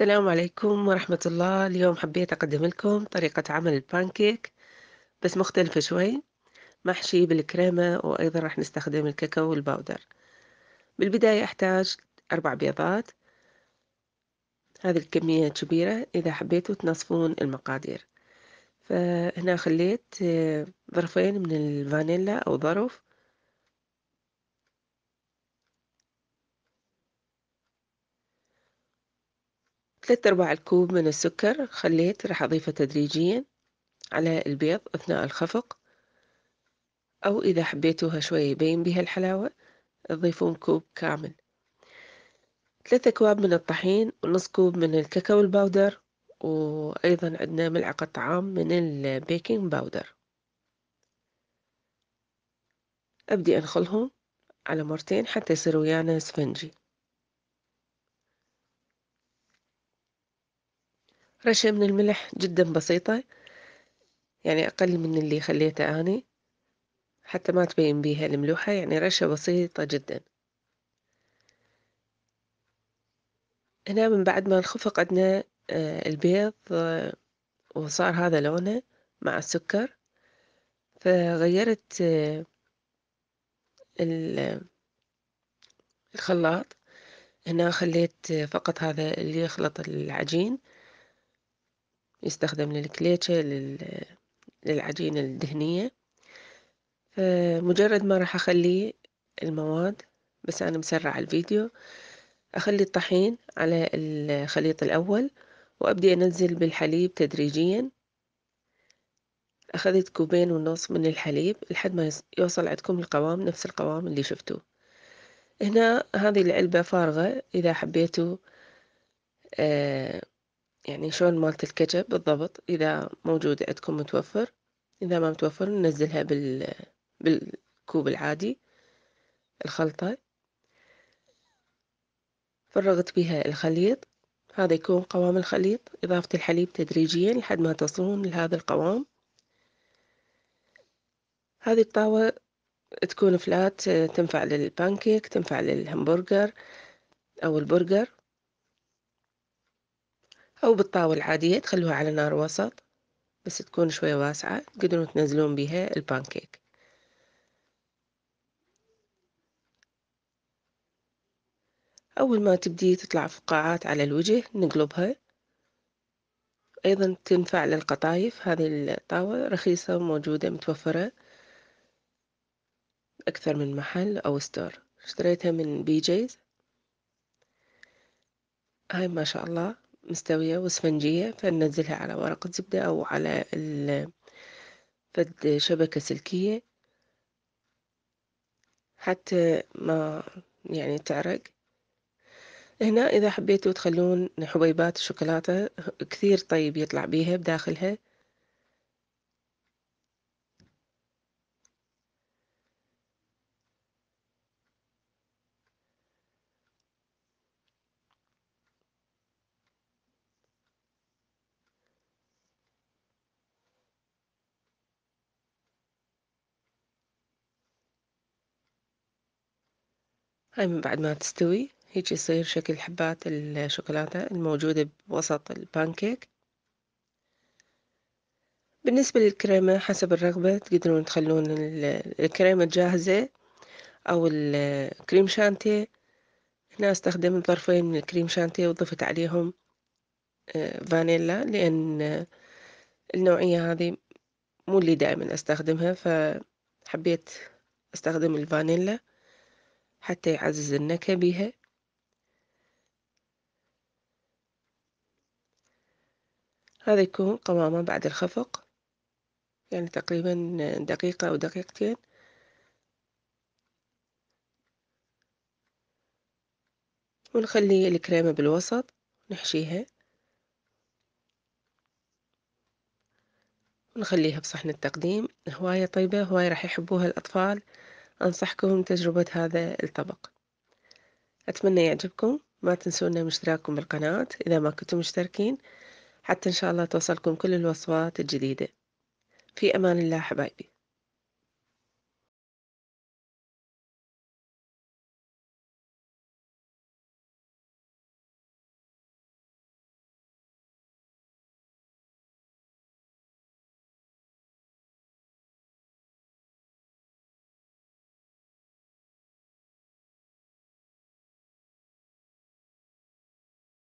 السلام عليكم ورحمة الله اليوم حبيت أقدم لكم طريقة عمل البانكيك بس مختلفة شوي محشي بالكريمة وأيضا راح نستخدم الكاكاو والباودر بالبداية أحتاج أربع بيضات هذه الكمية كبيرة إذا حبيتوا تنصفون المقادير فهنا خليت ظرفين من الفانيلا أو ظرف ثلاثة أرباع الكوب من السكر خليت راح أضيفه تدريجيا على البيض أثناء الخفق أو إذا حبيتوها شوي يبين بها الحلاوة تضيفون كوب كامل ثلاثة أكواب من الطحين ونص كوب من الكاكاو الباودر وأيضا عندنا ملعقة طعام من البيكنج باودر أبدي أنخلهم على مرتين حتى يصير ويانا سفنجي رشة من الملح جدا بسيطة يعني أقل من اللي خليته أني حتى ما تبين بيها الملوحة يعني رشة بسيطة جدا هنا من بعد ما انخفق عندنا آه، البيض آه، وصار هذا لونه مع السكر فغيرت آه، الخلاط هنا خليت فقط هذا اللي يخلط العجين يستخدم للكليتشة للعجينة الدهنية آه، مجرد ما راح أخلي المواد بس أنا مسرعة الفيديو أخلي الطحين على الخليط الأول وأبدي أنزل بالحليب تدريجيا أخذت كوبين ونص من الحليب لحد ما يوصل عندكم القوام نفس القوام اللي شفتوه هنا هذه العلبة فارغة إذا حبيتوا آه يعني شلون مالت الكاتشب بالضبط إذا موجود عندكم متوفر إذا ما متوفر ننزلها بال... بالكوب العادي الخلطة فرغت بها الخليط هذا يكون قوام الخليط إضافة الحليب تدريجيا لحد ما تصلون لهذا القوام هذه الطاوة تكون فلات تنفع للبانكيك تنفع للهمبرجر أو البرجر أو بالطاولة العادية تخلوها على نار وسط بس تكون شوية واسعة تقدرون تنزلون بها البانكيك أول ما تبدي تطلع فقاعات على الوجه نقلبها أيضا تنفع للقطايف هذه الطاولة رخيصة موجودة متوفرة أكثر من محل أو ستور اشتريتها من بي جيز هاي ما شاء الله مستوية واسفنجية فننزلها على ورقة زبدة أو على فد شبكة سلكية حتى ما يعني تعرق هنا إذا حبيتوا تخلون حبيبات الشوكولاتة كثير طيب يطلع بيها بداخلها هاي طيب، من بعد ما تستوي هيك يصير شكل حبات الشوكولاتة الموجودة بوسط البانكيك بالنسبة للكريمة حسب الرغبة تقدرون تخلون الكريمة جاهزة أو الكريم شانتيه هنا استخدمت ظرفين من الكريم شانتيه وضفت عليهم آه، فانيلا لأن النوعية هذه مو اللي دائما استخدمها فحبيت استخدم الفانيلا حتى يعزز النكهة بها هذا يكون قواما بعد الخفق يعني تقريبا دقيقة أو دقيقتين ونخلي الكريمة بالوسط نحشيها ونخليها بصحن التقديم هواية طيبة هواية راح يحبوها الأطفال أنصحكم بتجربة هذا الطبق أتمنى يعجبكم ما تنسونا من اشتراككم بالقناة إذا ما كنتم مشتركين حتى إن شاء الله توصلكم كل الوصفات الجديدة في أمان الله حبايبي